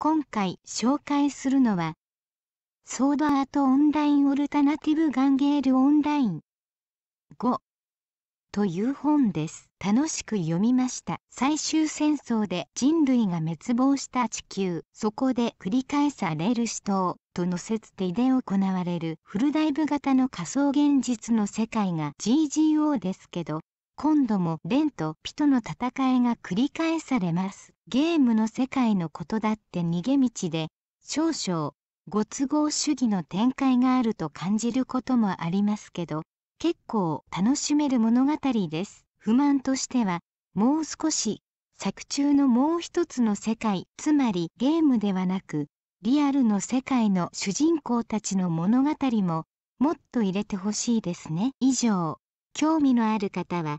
今回紹介するのは、ソードアートオンラインオルタナティブガンゲールオンライン5という本です。楽しく読みました。最終戦争で人類が滅亡した地球、そこで繰り返される死闘との説定で行われるフルダイブ型の仮想現実の世界が GGO ですけど、今度もレンとピとの戦いが繰り返されます。ゲームの世界のことだって逃げ道で、少々ご都合主義の展開があると感じることもありますけど、結構楽しめる物語です。不満としては、もう少し作中のもう一つの世界、つまりゲームではなく、リアルの世界の主人公たちの物語ももっと入れてほしいですね。以上、興味のある方は